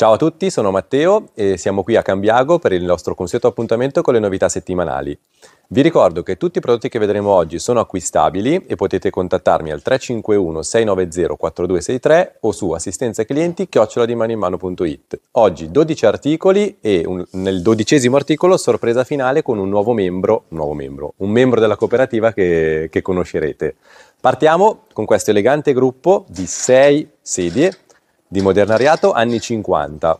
Ciao a tutti, sono Matteo e siamo qui a Cambiago per il nostro consueto appuntamento con le novità settimanali. Vi ricordo che tutti i prodotti che vedremo oggi sono acquistabili e potete contattarmi al 351 690 4263 o su assistenza clienti chioccioladimanimano.it. Oggi 12 articoli e un, nel dodicesimo articolo sorpresa finale con un nuovo membro, un nuovo membro, un membro della cooperativa che, che conoscerete. Partiamo con questo elegante gruppo di 6 sedie di modernariato, anni 50.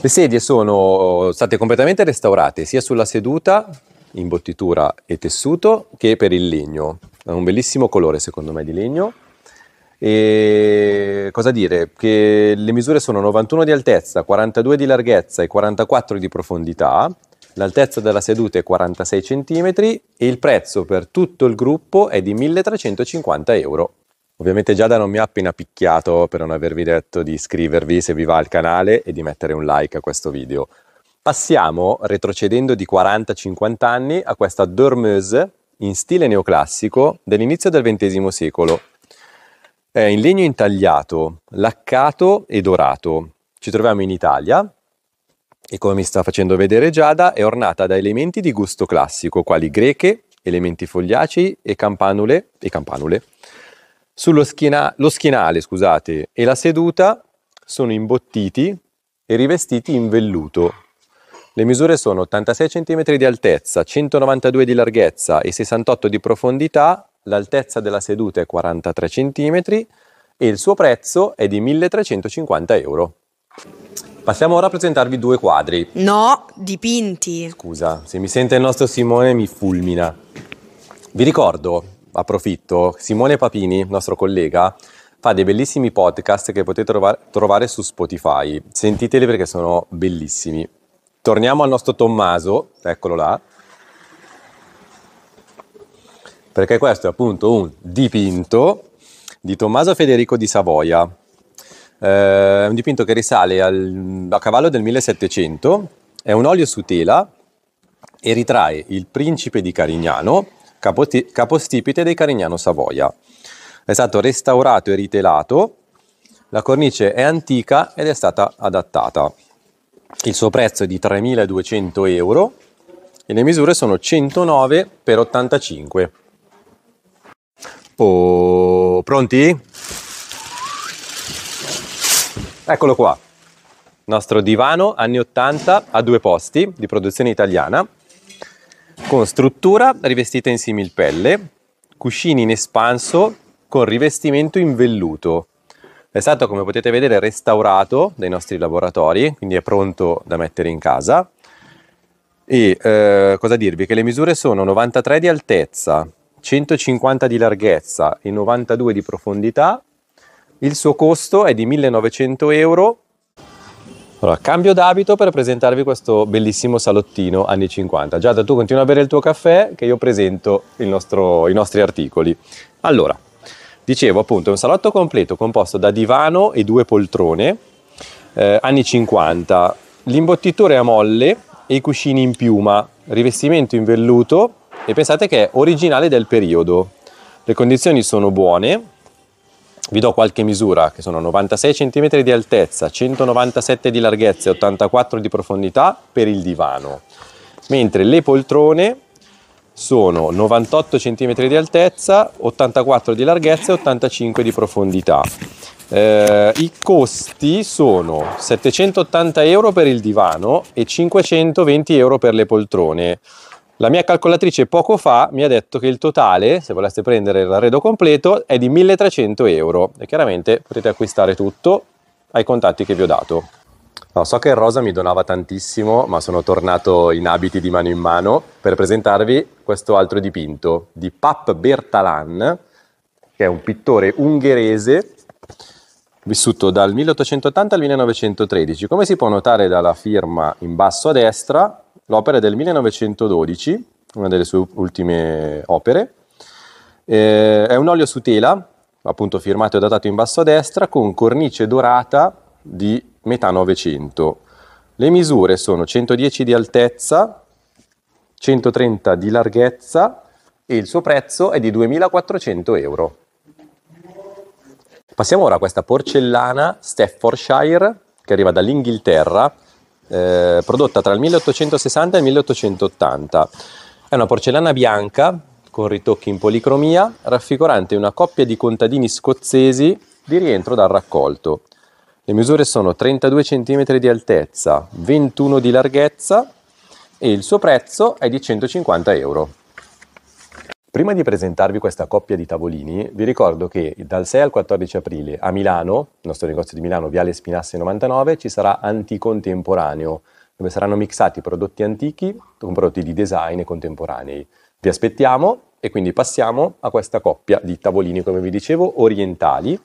Le sedie sono oh, state completamente restaurate sia sulla seduta, imbottitura e tessuto, che per il legno. È un bellissimo colore secondo me di legno. E cosa dire? Che le misure sono 91 di altezza, 42 di larghezza e 44 di profondità. L'altezza della seduta è 46 cm e il prezzo per tutto il gruppo è di 1350 euro. Ovviamente Giada non mi ha appena picchiato per non avervi detto di iscrivervi se vi va al canale e di mettere un like a questo video. Passiamo, retrocedendo di 40-50 anni, a questa Dormeuse in stile neoclassico dell'inizio del XX secolo. È in legno intagliato, laccato e dorato. Ci troviamo in Italia e come mi sta facendo vedere Giada è ornata da elementi di gusto classico, quali greche, elementi fogliacei e campanule, e campanule sullo schina- lo schienale scusate, e la seduta sono imbottiti e rivestiti in velluto. Le misure sono 86 cm di altezza, 192 di larghezza e 68 di profondità, l'altezza della seduta è 43 cm e il suo prezzo è di 1350 euro. Passiamo ora a presentarvi due quadri. No, dipinti. Scusa, se mi sente il nostro Simone mi fulmina. Vi ricordo approfitto, Simone Papini, nostro collega, fa dei bellissimi podcast che potete trovare su Spotify. Sentiteli perché sono bellissimi. Torniamo al nostro Tommaso, eccolo là. Perché questo è appunto un dipinto di Tommaso Federico di Savoia. Eh, è un dipinto che risale al, a cavallo del 1700, è un olio su tela e ritrae il principe di Carignano capostipite dei Carignano Savoia. È stato restaurato e ritelato, la cornice è antica ed è stata adattata. Il suo prezzo è di 3.200 euro e le misure sono 109 x 85. Oh, pronti? Eccolo qua, nostro divano anni 80 a due posti di produzione italiana con struttura rivestita in similpelle, cuscini in espanso con rivestimento in velluto. È stato, come potete vedere, restaurato dai nostri laboratori, quindi è pronto da mettere in casa. E eh, cosa dirvi? Che le misure sono 93 di altezza, 150 di larghezza e 92 di profondità. Il suo costo è di 1900 euro allora, cambio d'abito per presentarvi questo bellissimo salottino anni 50. Giada, tu continua a bere il tuo caffè che io presento nostro, i nostri articoli. Allora, dicevo appunto, è un salotto completo composto da divano e due poltrone, eh, anni 50, l'imbottitore a molle e i cuscini in piuma, rivestimento in velluto e pensate che è originale del periodo. Le condizioni sono buone, vi do qualche misura, che sono 96 cm di altezza, 197 di larghezza e 84 di profondità per il divano, mentre le poltrone sono 98 cm di altezza, 84 di larghezza e 85 di profondità. Eh, I costi sono 780 euro per il divano e 520 euro per le poltrone. La mia calcolatrice poco fa mi ha detto che il totale, se voleste prendere l'arredo completo, è di 1300 euro e chiaramente potete acquistare tutto ai contatti che vi ho dato. No, so che il rosa mi donava tantissimo, ma sono tornato in abiti di mano in mano per presentarvi questo altro dipinto di Pap Bertalan, che è un pittore ungherese vissuto dal 1880 al 1913. Come si può notare dalla firma in basso a destra, l'opera è del 1912, una delle sue ultime opere. Eh, è un olio su tela, appunto firmato e datato in basso a destra, con cornice dorata di metà 900. Le misure sono 110 di altezza, 130 di larghezza e il suo prezzo è di 2.400 euro. Passiamo ora a questa porcellana Staffordshire che arriva dall'Inghilterra, eh, prodotta tra il 1860 e il 1880. È una porcellana bianca con ritocchi in policromia, raffigurante una coppia di contadini scozzesi di rientro dal raccolto. Le misure sono 32 cm di altezza, 21 di larghezza e il suo prezzo è di 150 euro. Prima di presentarvi questa coppia di tavolini, vi ricordo che dal 6 al 14 aprile a Milano, il nostro negozio di Milano, Viale Spinasse 99, ci sarà Anticontemporaneo, dove saranno mixati prodotti antichi con prodotti di design contemporanei. Vi aspettiamo e quindi passiamo a questa coppia di tavolini, come vi dicevo, orientali.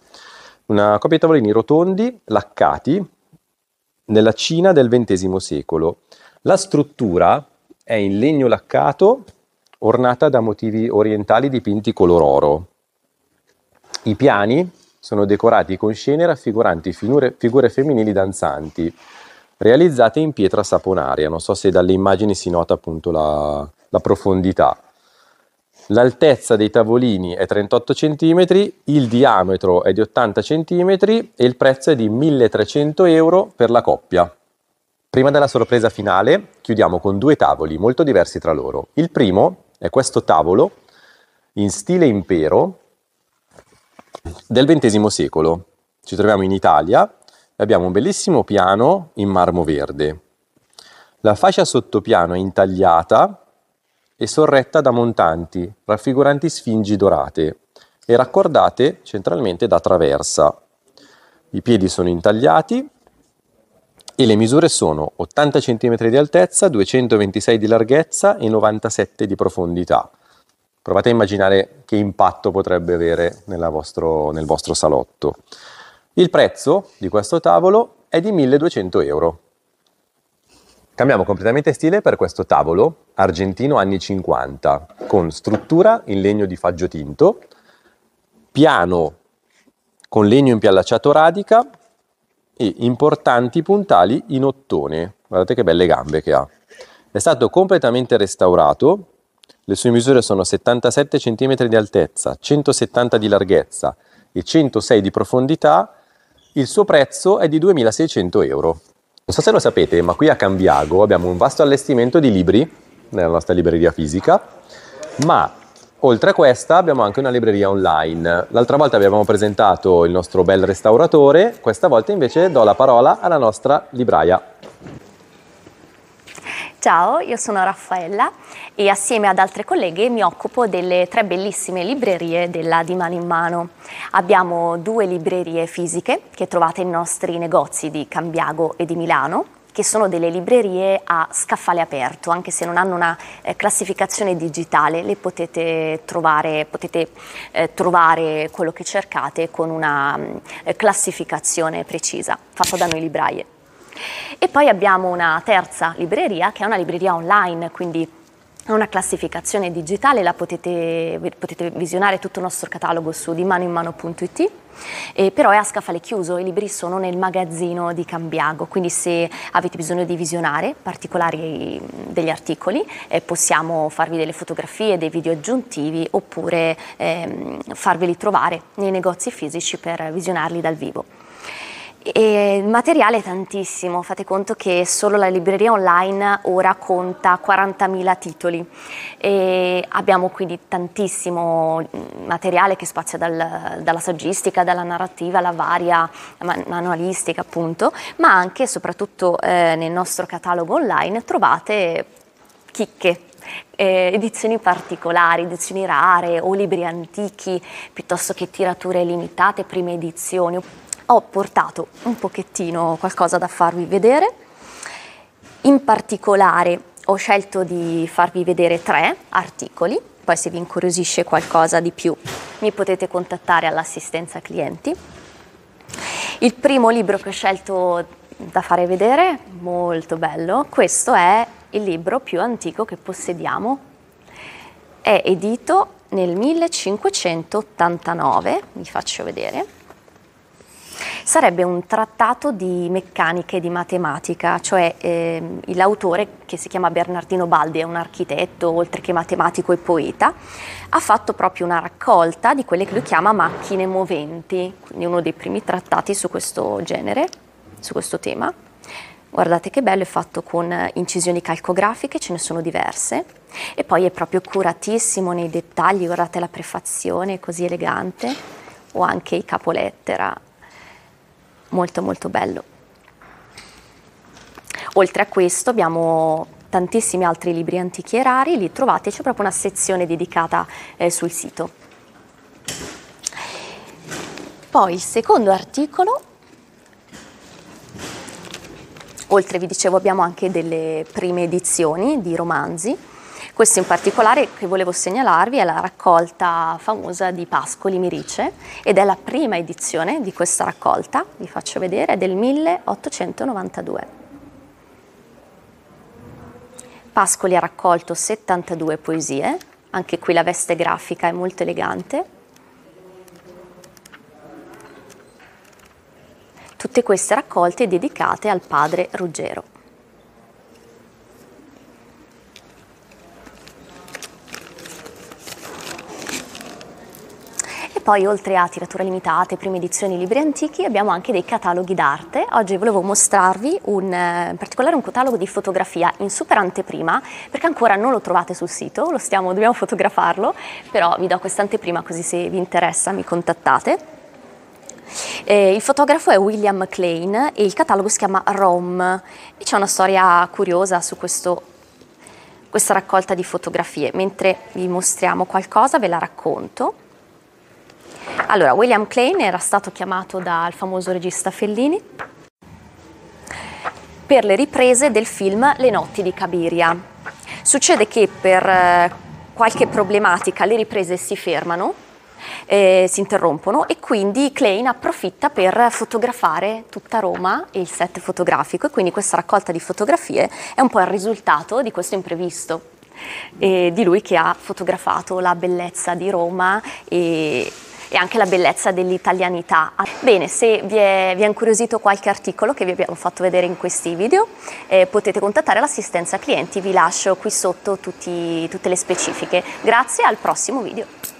Una coppia di tavolini rotondi, laccati, nella Cina del XX secolo. La struttura è in legno laccato ornata da motivi orientali dipinti color oro. I piani sono decorati con scene raffiguranti finure, figure femminili danzanti, realizzate in pietra saponaria. Non so se dalle immagini si nota appunto la, la profondità. L'altezza dei tavolini è 38 cm, il diametro è di 80 cm e il prezzo è di 1300 euro per la coppia. Prima della sorpresa finale, chiudiamo con due tavoli molto diversi tra loro. Il primo è questo tavolo in stile impero del XX secolo. Ci troviamo in Italia e abbiamo un bellissimo piano in marmo verde. La fascia sottopiano è intagliata e sorretta da montanti raffiguranti sfingi dorate e raccordate centralmente da traversa. I piedi sono intagliati e le misure sono 80 cm di altezza, 226 di larghezza e 97 di profondità. Provate a immaginare che impatto potrebbe avere vostro, nel vostro salotto. Il prezzo di questo tavolo è di 1200 euro. Cambiamo completamente stile per questo tavolo argentino anni 50 con struttura in legno di faggio tinto, piano con legno impiallacciato radica e importanti puntali in ottone. Guardate che belle gambe che ha. È stato completamente restaurato, le sue misure sono 77 cm di altezza, 170 di larghezza e 106 di profondità, il suo prezzo è di 2.600 euro. Non so se lo sapete, ma qui a Cambiago abbiamo un vasto allestimento di libri, nella nostra libreria fisica, ma Oltre a questa abbiamo anche una libreria online. L'altra volta abbiamo presentato il nostro bel restauratore, questa volta invece do la parola alla nostra libraia. Ciao, io sono Raffaella e assieme ad altre colleghe mi occupo delle tre bellissime librerie della Di Mano in Mano. Abbiamo due librerie fisiche che trovate nei nostri negozi di Cambiago e di Milano che sono delle librerie a scaffale aperto, anche se non hanno una eh, classificazione digitale, le potete trovare, potete, eh, trovare quello che cercate con una mm, eh, classificazione precisa, fatta da noi libraie. E poi abbiamo una terza libreria che è una libreria online, quindi una classificazione digitale, la potete, potete, visionare tutto il nostro catalogo su dimanoinmano.it, eh, però è a scaffale chiuso, i libri sono nel magazzino di Cambiago, quindi se avete bisogno di visionare particolari degli articoli eh, possiamo farvi delle fotografie, dei video aggiuntivi oppure ehm, farveli trovare nei negozi fisici per visionarli dal vivo. E il materiale è tantissimo, fate conto che solo la libreria online ora conta 40.000 titoli e abbiamo quindi tantissimo materiale che spazia dal, dalla saggistica, dalla narrativa, alla varia manualistica appunto, ma anche e soprattutto eh, nel nostro catalogo online trovate chicche eh, edizioni particolari, edizioni rare o libri antichi piuttosto che tirature limitate, prime edizioni ho portato un pochettino qualcosa da farvi vedere. In particolare ho scelto di farvi vedere tre articoli, poi se vi incuriosisce qualcosa di più mi potete contattare all'assistenza clienti. Il primo libro che ho scelto da fare vedere, molto bello, questo è il libro più antico che possediamo, è edito nel 1589, vi faccio vedere sarebbe un trattato di meccanica e di matematica, cioè eh, l'autore che si chiama Bernardino Baldi, è un architetto oltre che matematico e poeta, ha fatto proprio una raccolta di quelle che lui chiama macchine moventi, quindi uno dei primi trattati su questo genere, su questo tema. Guardate che bello, è fatto con incisioni calcografiche, ce ne sono diverse. E poi è proprio curatissimo nei dettagli, guardate la prefazione, così elegante, o anche i capolettera, molto molto bello. Oltre a questo abbiamo tantissimi altri libri antichi e rari, li trovate, c'è proprio una sezione dedicata eh, sul sito. Poi il secondo articolo, oltre vi dicevo abbiamo anche delle prime edizioni di romanzi, questo in particolare che volevo segnalarvi è la raccolta famosa di Pascoli Mirice ed è la prima edizione di questa raccolta, vi faccio vedere, è del 1892. Pascoli ha raccolto 72 poesie, anche qui la veste grafica è molto elegante. Tutte queste raccolte dedicate al padre Ruggero. poi oltre a tirature limitate, prime edizioni, libri antichi, abbiamo anche dei cataloghi d'arte. Oggi volevo mostrarvi un, eh, in particolare un catalogo di fotografia in super anteprima, perché ancora non lo trovate sul sito, lo stiamo, dobbiamo fotografarlo, però vi do questa anteprima così se vi interessa mi contattate. Eh, il fotografo è William Klein e il catalogo si chiama Rome e c'è una storia curiosa su questo, questa raccolta di fotografie. Mentre vi mostriamo qualcosa ve la racconto. Allora, William Klein era stato chiamato dal famoso regista Fellini per le riprese del film Le notti di Cabiria. Succede che per eh, qualche problematica le riprese si fermano, eh, si interrompono e quindi Klein approfitta per fotografare tutta Roma e il set fotografico e quindi questa raccolta di fotografie è un po' il risultato di questo imprevisto. Eh, di lui che ha fotografato la bellezza di Roma e e anche la bellezza dell'italianità. Bene, se vi è, vi è, incuriosito qualche articolo che vi abbiamo fatto vedere in questi video, eh, potete contattare l'assistenza clienti, vi lascio qui sotto tutti, tutte le specifiche. Grazie, al prossimo video.